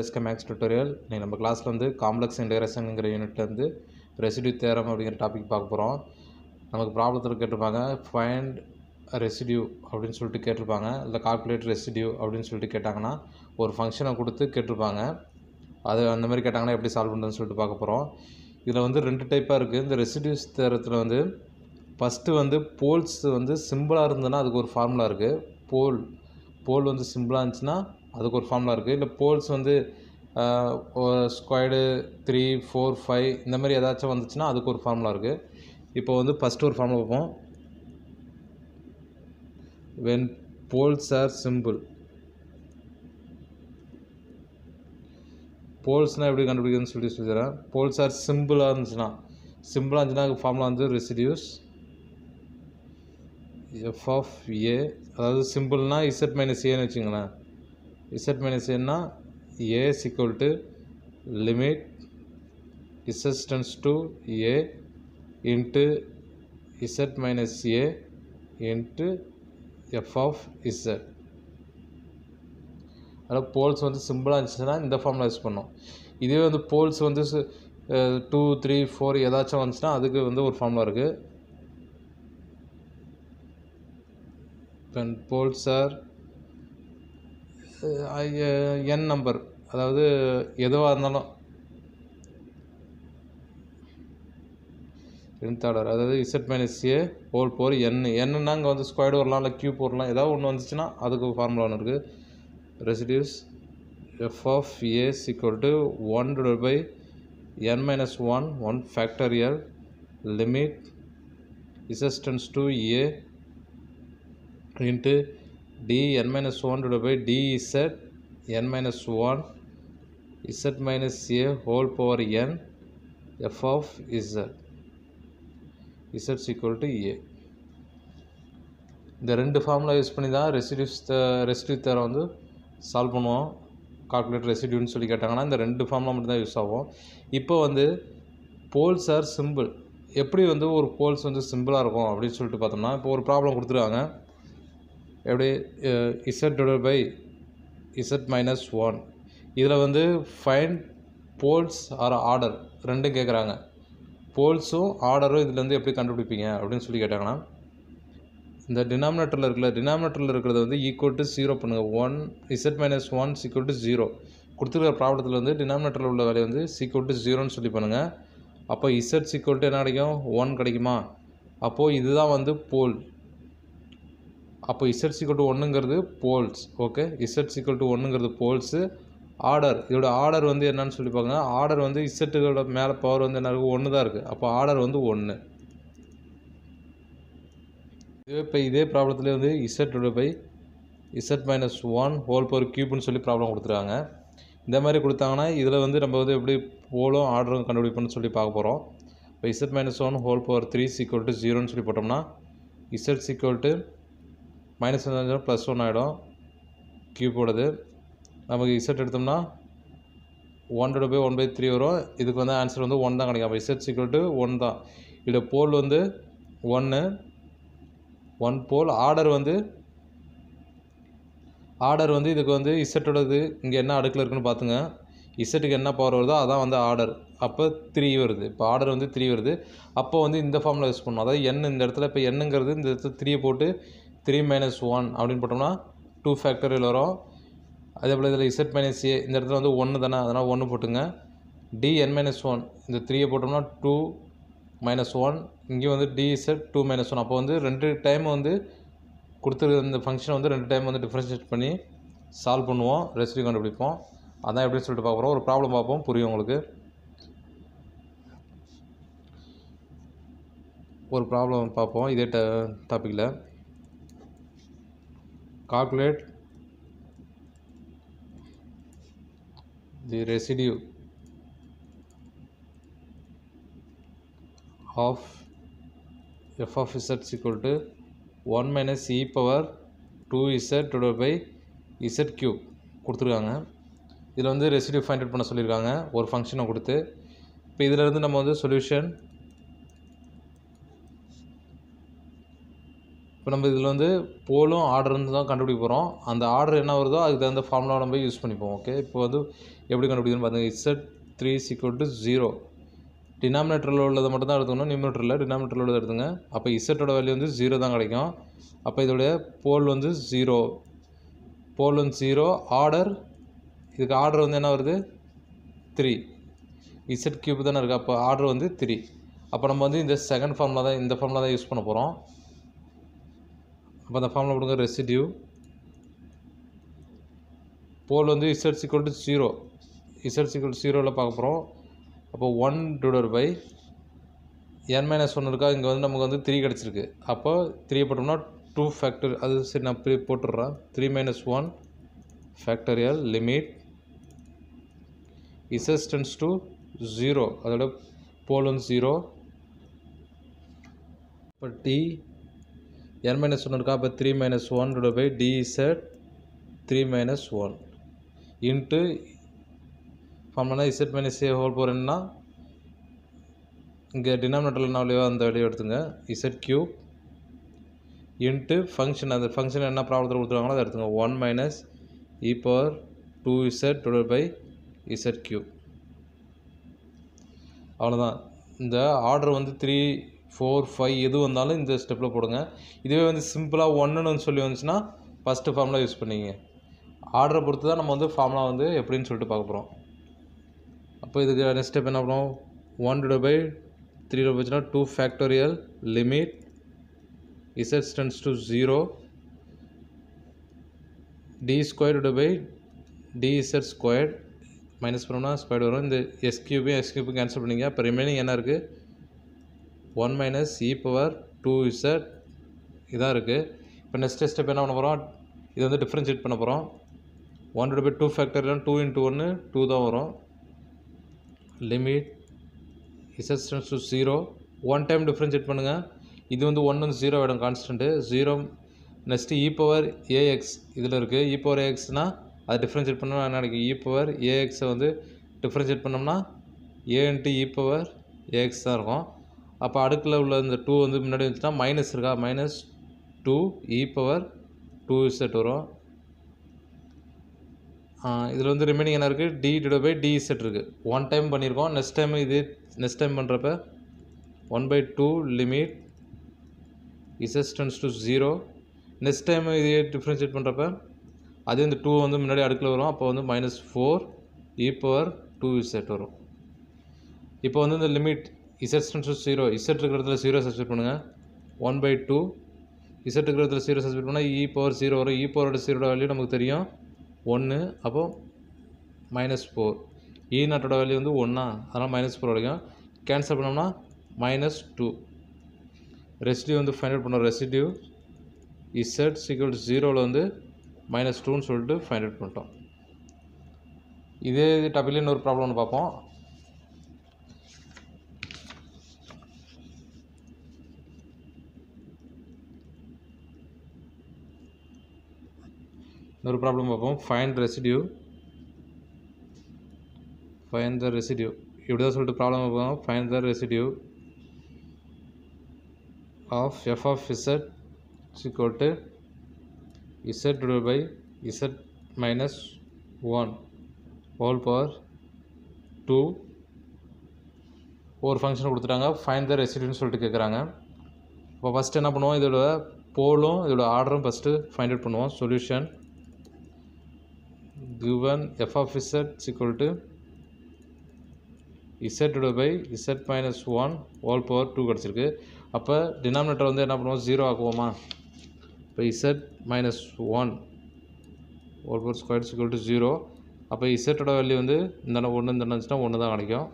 SK maths tutorial இன்றைக்கி நம்ம கிளாஸில் வந்து காம்ப்ளெக்ஸ் இன்டகிரேஷனுங்கிற யூனிட்லேருந்து ரெசிடியூ தேரம் அப்படிங்கிற டாபிக் பார்க்க போகிறோம் நமக்கு ப்ராப்ளத்தில் கேட்டிருப்பாங்க ஃபைண்ட் ரெசிடியூ அப்படின்னு சொல்லிட்டு கேட்டிருப்பாங்க இல்லை கால்குலேட் ரெசிடியூ அப்படின்னு சொல்லிட்டு கேட்டாங்கன்னா ஒரு ஃபங்க்ஷனை கொடுத்து கேட்டிருப்பாங்க அது அந்த மாதிரி கேட்டாங்கன்னா எப்படி சால்வ் பண்ணுறதுன்னு சொல்லிட்டு பார்க்க போகிறோம் இதில் வந்து ரெண்டு டைப்பாக இருக்குது இந்த ரெசிடியூஸ் தேரத்தில் வந்து ஃபஸ்ட்டு வந்து போல்ஸ் வந்து சிம்பிளாக இருந்ததுன்னா அதுக்கு ஒரு ஃபார்முலா இருக்குது போல் போல் வந்து சிம்பிளாக இருந்துச்சுன்னா அதுக்கு ஒரு ஃபார்முலா இருக்குது இல்லை போல்ஸ் வந்து ஸ்கொயர்டு த்ரீ ஃபோர் ஃபைவ் இந்த மாதிரி ஏதாச்சும் வந்துச்சுன்னா அதுக்கு ஒரு ஃபார்முலா இருக்குது இப்போ வந்து ஃபஸ்ட்டு ஒரு ஃபார்முலா பார்ப்போம் வென் போல்ஸ் ஆர் சிம்பிள் போல்ஸ்னால் எப்படி கண்டுபிடிக்கிறதுனு சொல்லி சொல்லிடுறேன் போல்ஸ் ஆர் சிம்பிளாக இருந்துச்சுன்னா சிம்பிளாக இருந்துச்சுன்னா ஃபார்முலா வந்து ரெசிடியூஸ் எஃப் ஆஃப் ஏ அதாவது சிம்பிள்னால் இசட் மைனஸ் ஏன்னு வச்சுங்களேன் n மைனஸ் ஏன்னா equal to limit limit z tends to a into z minus a into F of z அல்லும் போல்ஸ் வந்து சிம்பிளாக இருந்துச்சுன்னா இந்த ஃபார்மில் யூஸ் பண்ணோம் இதே வந்து போல்ஸ் வந்து டூ த்ரீ ஃபோர் ஏதாச்சும் வந்துச்சுன்னா அதுக்கு வந்து ஒரு ஃபார்முலா இருக்குது when poles are n number uh, அதாவது எதுவாக இருந்தாலும் எழுத்தாளர் அதாவது z minus a whole power n என்னன்னா அங்கே வந்து ஸ்கொயர்டு வரலாம் இல்லை கியூப் வரலாம் ஏதாவது ஒன்று வந்துச்சுன்னா அதுக்கு ஃபார்முலா ஒன்று இருக்குது residues f of a equal to one divide by n minus one one factorial limit z tends to a into d n minus one divide by d z n minus one z minus a whole power n f of z இசட்ஸ் equal to a இந்த ரெண்டு formula use பண்ணி தான் residues residue தேரை வந்து solve பண்ணுவோம் calculate ரெசிடியூன்னு சொல்லி கேட்டாங்கன்னா இந்த ரெண்டு ஃபார்முலா மட்டும் தான் யூஸ் ஆகும் இப்போ வந்து போல்ஸ் ஆர் சிம்பிள் எப்படி வந்து ஒரு போல்ஸ் வந்து சிம்பிளாக இருக்கும் அப்படின்னு சொல்லிட்டு பார்த்தோம்னா இப்போ ஒரு ப்ராப்ளம் கொடுத்துருவாங்க எப்படி z divide by z minus one இதில் வந்து ஃபைன் போல்ஸ் ஆர் ஆர்டர் ரெண்டும் கேட்குறாங்க போல்ஸும் ஆர்டரும் இதுலேருந்து எப்படி கண்டுபிடிப்பீங்க அப்படின்னு சொல்லி கேட்டாங்கன்னா இந்த டினாமினேட்டரில் இருக்கிற டினாமினேட்டரில் இருக்கிறது வந்து ஈக்குவல் டு ஜீரோ பண்ணுங்கள் one z minus one equal to zero கொடுத்துருக்கிற ப்ராப்ளத்தில் வந்து டினாமினேட்டரில் உள்ள வேலையை வந்து சீக்குவல் டு ஜீரோன்னு சொல்லி பண்ணுங்கள் அப்போ இசட் சீக்குவல் டு என்ன கிடைக்கும் ஒன் கிடைக்குமா அப்போது இதுதான் வந்து போல் அப்போ இசட் சிக்கல் டு ஒன்றுங்கிறது poles okay z equal to ஒன்றுங்கிறது போல்ஸு ஆர்டர் இதோட ஆர்டர் வந்து என்னன்னு சொல்லி பார்க்கணும் ஆர்டர் வந்து இசட்டுகளோட மேலே பவர் வந்து என்ன இருக்குது ஒன்று தான் இருக்குது அப்போ ஆர்டர் வந்து ஒன்று இதுவே இப்போ இதே ப்ராப்ளத்துலேயே வந்து இசட்டோட by z minus one whole power கியூப்னு சொல்லி ப்ராப்ளம் கொடுத்துருக்காங்க இந்த மாதிரி கொடுத்தாங்கன்னா இதில் வந்து நம்ம வந்து எப்படி போலும் ஆர்டரும் கண்டுபிடிப்போம்னு சொல்லி பார்க்க போகிறோம் இப்போ z minus one whole power three equal to ஜீரோன்னு சொல்லி போட்டோம்னா இசட் சீக்வல் டு மைனஸ் இருந்தால் ப்ளஸ் ஒன் ஆகிடும் போடுது நமக்கு இசட் எடுத்தோம்னா one two by one by three வரும் இதுக்கு வந்து ஆன்சர் வந்து ஒன் தான் கிடைக்கும் அப்போ இசட் சீக்கிரம் டு ஒன் தான் இதோட போல் வந்து ஒன்று ஒன் போல் ஆர்டர் வந்து ஆர்டர் வந்து இதுக்கு வந்து இசட்டோடது இங்கே என்ன அடுக்கில் இருக்குன்னு பார்த்துங்க இசட்டுக்கு என்ன பவர் வருதோ அதான் வந்து ஆர்டர் அப்போ த்ரீ வருது இப்போ ஆர்டர் வந்து த்ரீ வருது அப்போ வந்து இந்த ஃபார்மில் யூஸ் பண்ணணும் அதாவது என்ன இந்த இடத்துல இப்போ என்னங்கிறது இந்த இடத்துல த்ரீயை போட்டு த்ரீ மைனஸ் ஒன் அப்படின்னு போட்டோம்னா டூ ஃபேக்டரியில் வரும் அதே போல் இதில் இசட் மைனஸ் ஏ இந்த இடத்துல வந்து ஒன்று தானே அதனால் ஒன்று போட்டுங்க டி என் மைனஸ் ஒன் இந்த த்ரீயை போட்டோம்னா டூ மைனஸ் ஒன் இங்கேயும் வந்து இசட் டூ மைனஸ் ஒன் அப்போ வந்து ரெண்டு டைம் வந்து கொடுத்துருக்க இந்த ஃபங்க்ஷனை வந்து ரெண்டு டைம் வந்து டிஃப்ரென்ஷியேட் பண்ணி சால்வ் பண்ணுவோம் ரெசிபி கண்டுபிடிப்போம் அதான் எப்படின்னு சொல்லிட்டு பார்க்குறோம் ஒரு ப்ராப்ளம் பார்ப்போம் புரியும் உங்களுக்கு ஒரு ப்ராப்ளம் பார்ப்போம் இதே டாப்பிக்கில் calculate the residue of f of z is equal to 1 minus e power 2z divided by z cube கொடுத்துருக்காங்க இதில் வந்து ரெசிடியூ ஃபைண்ட் அவுட் பண்ண சொல்லியிருக்காங்க ஒரு ஃபங்க்ஷனை கொடுத்து இப்போ இதிலேருந்து நம்ம வந்து சொல்யூஷன் இப்போ நம்ம இதில் வந்து போலும் ஆர்டர்னு தான் கண்டுபிடிக்க போகிறோம் அந்த ஆர்டர் என்ன வருதோ அதுக்கு தகுந்த ஃபார்முலா நம்ம யூஸ் பண்ணிப்போம் ஓகே இப்போ வந்து எப்படி கண்டுபிடிக்கணும்னு பார்த்தீங்கன்னா z three equal to zero டினாமினேட்டரில் உள்ளதை மட்டும் தான் எடுத்துக்கணும் நியூமினேட்டரில் டினாமினேட்டரில் உள்ளதை எடுத்துங்க அப்போ இசட்டோட வேல்யூ வந்து ஜீரோ தான் கிடைக்கும் அப்போ இதோடைய போல் வந்து ஜீரோ போல் வந்து ஜீரோ ஆர்டர் இதுக்கு ஆர்டர் வந்து என்ன வருது த்ரீ இசட் கியூப் தானே இருக்குது அப்போ ஆர்டர் வந்து த்ரீ அப்போ நம்ம வந்து இந்த செகண்ட் ஃபார்ம்ல தான் இந்த ஃபார்ம்ல தான் யூஸ் பண்ண போகிறோம் அப்போ அந்த ஃபார்மில் கொடுங்க ரெசிடியூ போல் வந்து Z equal to zero Z சிக்கல் ஜீரோவில் பார்க்க போகிறோம் அப்போ one divider by n minus ஒன்று இருக்கா இங்கே வந்து நமக்கு வந்து த்ரீ கிடச்சிருக்கு அப்போ த்ரீ போட்டோம்னா டூ ஃபேக்டர் அது சரி நான் அப்படி போட்டுடுறேன் three minus one factorial limit z tends to zero அதோட போலும் ஜீரோ இப்போ டி என் மைனஸ் ஒன்று இருக்கா அப்போ three minus one divide by z three minus one into ஃபார்ம்னா இசட் மைனஸ் ஏ ஹோல் போகிறேன்னா இங்கே டினாமினேட்டரில் நான் அந்த வெளியே எடுத்துங்க இசட் கியூப் இன்ட்டு ஃபங்க்ஷன் அந்த ஃபங்க்ஷன் என்ன ப்ராப்ளத்தில் கொடுத்துருக்காங்களோ அதை எடுத்துங்க one minus e power two z divide by z cube அவ்வளோதான் இந்த ஆர்டர் வந்து த்ரீ ஃபோர் ஃபைவ் எது வந்தாலும் இந்த ஸ்டெப்பில் போடுங்க இதுவே வந்து சிம்பிளாக ஒன்றுன்னு சொல்லி வந்துச்சுன்னா ஃபஸ்ட்டு ஃபார்முலா யூஸ் பண்ணிங்க ஆர்டரை பொறுத்து தான் நம்ம வந்து ஃபார்முலா வந்து எப்படின்னு சொல்லிட்டு பார்க்க போகிறோம் அப்போ இதுக்கு நெக்ஸ்ட் ஸ்டெப் என்ன பண்ணுவோம் one two by three divide two factorial limit z tends to zero d square two by z square minus பண்ணோம்னா ஸ்கொயர் வரும் இந்த எஸ் கியூபையும் கேன்சல் பண்ணிங்க இப்போ ரிமைனிங் என்ன இருக்குது one minus e power two z இதாக இருக்குது இப்போ நெக்ஸ்ட் ஸ்டெப் என்ன பண்ண போகிறோம் இது வந்து டிஃப்ரென்ஷியேட் பண்ண போகிறோம் ஒன் பை டூ ஃபேக்டர்லாம் டூ இன்ட்டு ஒன்று டூ தான் வரும் limit z tends to zero one time differentiate பண்ணுங்கள் இது வந்து ஒன் e e e வந்து ஜீரோ ஆகிடும் constant zero next e power a x இதில் இருக்குது இ பவர் ஏஎக்ஸ்னால் அதை டிஃப்ரென்ஷியேட் பண்ணால் என்ன நினைக்கும் இ பவர் ஏஎக்ஸை வந்து டிஃப்ரென்ஷியேட் பண்ணோம்னா a into e power a x தான் இருக்கும் அப்போ அடுக்கில் உள்ள இந்த டூ வந்து முன்னாடி வந்துச்சுன்னா மைனஸ் இருக்கா minus two e power two z வரும் இதில் வந்து ரிமைனிங் என்ன இருக்குது d d two by d z இருக்குது ஒன் டைம் பண்ணியிருக்கோம் நெக்ஸ்ட் டைம் இது நெக்ஸ்ட் டைம் பண்ணுறப்ப ஒன் பை டூ லிமிட் இசஸ் டு ஜீரோ நெக்ஸ்ட் டைம் இதே டிஃப்ரென்ஷியேட் பண்ணுறப்ப அதே இந்த டூ வந்து முன்னாடி அடுக்கில் வரும் அப்போ வந்து minus four e power two z வரும் இப்போ வந்து இந்த லிமிட் இசட் ஜீரோ இசட் இருக்கிற இடத்துல ஜீரோ சப்ஸ்டியூட் பண்ணுங்கள் ஒன் பை டூ இசட் இருக்கிற இடத்துல ஜீரோ சப்ஸ்டியூட் பண்ணால் இ பவர் ஜீரோ வரும் இ பவரோட ஜீரோட வேல்யூ நமக்கு தெரியும் ஒன்று அப்போது மைனஸ் ஃபோர் இ நாட்டோட வேல்யூ வந்து ஒன்றா அதனால் மைனஸ் ஃபோர் வரைக்கும் கேன்சல் பண்ணோம்னா மைனஸ் டூ ரெசிடியூ வந்து ஃபைன் அவுட் பண்ணுவோம் ரெசிடியூ இசட் சீக்கிரம் ஜீரோவில் வந்து மைனஸ் டூன்னு சொல்லிட்டு ஃபைன் அவுட் பண்ணிட்டோம் இதே இது டாப்பிக்கில் இன்னொரு ப்ராப்ளம்னு பார்ப்போம் இன்னொரு ப்ராப்ளம் பார்ப்போம் find residue find the residue இப்படி தான் சொல்லிட்டு ப்ராப்ளம் பார்ப்போம் find the residue of f of z சிக்கோட்டு z to by z minus one whole power two ஒரு ஃபங்க்ஷன் கொடுத்துட்டாங்க ஃபைன் த ரெசிடியூன்னு சொல்லிட்டு கேட்குறாங்க இப்போ ஃபஸ்ட்டு என்ன பண்ணுவோம் இதோட போலும் இதோட ஆர்டரும் ஃபஸ்ட்டு ஃபைண்ட் அவுட் பண்ணுவோம் solution given f of z is equal to z divided by z minus 1 whole power two கிடச்சிருக்கு அப்போ டினாமினேட்டர் வந்து என்ன பண்ணுவோம் ஜீரோ ஆக்குவோமா இப்போ z minus one whole power square equal to zero அப்போ இசட்டோட வேல்யூ வந்து இந்த ஒன்று இந்த இருந்துச்சுன்னா ஒன்று தான் கிடைக்கும்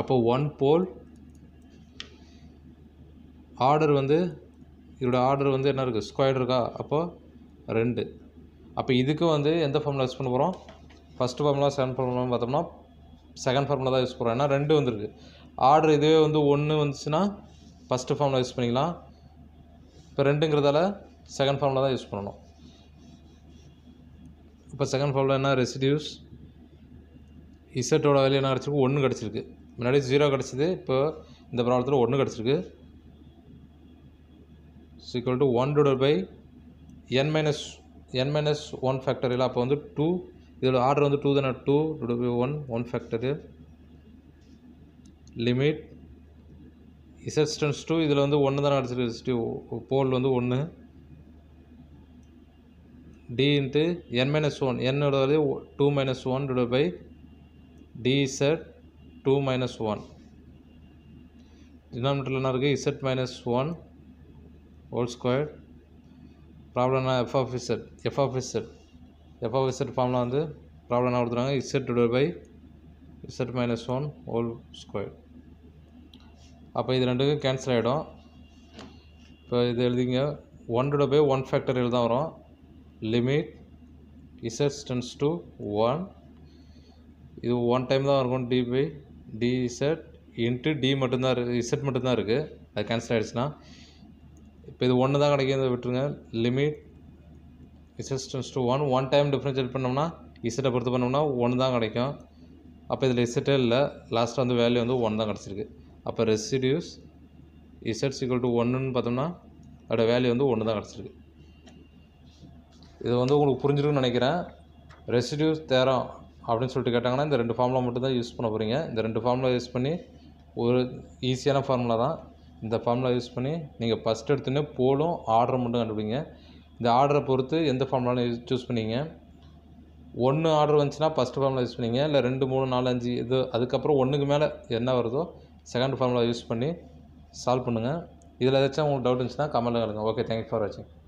அப்போ ஒன் போல் ஆர்டர் வந்து இதோட ஆர்டர் வந்து என்ன இருக்குது ஸ்கொயர் இருக்கா அப்போ ரெண்டு அப்போ இதுக்கு வந்து எந்த ஃபார்முலா யூஸ் பண்ண போகிறோம் ஃபஸ்ட்டு ஃபார்முலா செகண்ட் ஃபார்முலான்னு பார்த்தோம்னா செகண்ட் ஃபார்முலா தான் யூஸ் பண்ணுறோம் ஏன்னா ரெண்டு வந்துருக்கு ஆர்டர் இதுவே வந்து ஒன்று வந்துச்சுன்னா ஃபஸ்ட்டு ஃபார்முலா யூஸ் பண்ணிக்கலாம் இப்போ ரெண்டுங்கிறதால செகண்ட் ஃபார்முலா தான் யூஸ் பண்ணணும் இப்போ செகண்ட் ஃபார்முலா என்ன ரெசிடியூஸ் இசட்டோட வேல்யூ என்ன கிடச்சிருக்கு ஒன்று கிடச்சிருக்கு முன்னாடி ஜீரோ கிடச்சிது இப்போ இந்த ப்ராப்ளத்தில் ஒன்று கிடச்சிருக்கு so two one divide by n minus n minus one factorial அப்போ வந்து டூ இதோட ஆர்டர் வந்து டூ தானே two by one one factorial limit z tends to இதில் வந்து ஒன்று தானே அடிச்சிருக்கு போல் வந்து ஒன்று d into n minus one என்னோட வந்து two minus one divide by d z two minus one டினாமினேட்டரில் என்ன இருக்குது z minus one whole square ப்ராப்ளம்னா f of z f of z f of z ஃபார்ம்லாம் வந்து ப்ராப்ளம்னா கொடுத்துருவாங்க z divide by z minus one whole square அப்போ இது ரெண்டுக்கும் கேன்சல் ஆகிடும் இப்போ இது எழுதிங்க one divide by one factorial தான் வரும் limit z tends to one இது ஒன் டைம் தான் இருக்கும் d by d z into d மட்டும்தான் இருக்குது இசட் மட்டும்தான் இருக்குது அது கேன்சல் ஆகிடுச்சுன்னா இப்போ இது ஒன்று தான் கிடைக்கிறத விட்டுருங்க limit z tends to one one time differentiate பண்ணோம்னா இசட்டை பொறுத்து பண்ணோம்னா ஒன்று தான் கிடைக்கும் அப்போ இதில் இசட்டே இல்லை லாஸ்ட்டாக வந்து வேல்யூ வந்து ஒன் தான் கிடச்சிருக்கு அப்போ ரெசிடியூஸ் இசட்ஸ் ஈக்குவல் டு ஒன்றுன்னு பார்த்தோம்னா அதோடய வேல்யூ வந்து ஒன்று தான் கிடச்சிருக்கு இது வந்து உங்களுக்கு புரிஞ்சிருக்குன்னு நினைக்கிறேன் ரெசிடியூஸ் தேரம் அப்படின்னு சொல்லிட்டு கேட்டாங்கன்னா இந்த ரெண்டு ஃபார்முலா மட்டும் தான் யூஸ் பண்ண போகிறீங்க இந்த ரெண்டு ஃபார்முலா யூஸ் பண்ணி ஒரு ஈஸியான ஃபார்முலா தான் இந்த ஃபார்முலா யூஸ் பண்ணி நீங்கள் ஃபஸ்ட் எடுத்தோடனே போலும் ஆர்டரை மட்டும் கண்டுபிடிங்க இந்த ஆர்டரை பொறுத்து எந்த ஃபார்முலாலும் யூஸ் சூஸ் பண்ணிங்க ஒன்று ஆர்டர் வந்துச்சுன்னா ஃபஸ்ட்டு ஃபார்முலா யூஸ் பண்ணிங்க இல்லை ரெண்டு மூணு நாலு அஞ்சு இது அதுக்கப்புறம் ஒன்றுக்கு மேலே என்ன வருதோ செகண்ட் ஃபார்முலா யூஸ் பண்ணி சால்வ் பண்ணுங்கள் இதில் ஏதாச்சும் உங்களுக்கு டவுட் இருந்துச்சுன்னா கமெண்ட்டில் கேளுங்க ஓகே தேங்க்யூ ஃபார் வாட்சிங்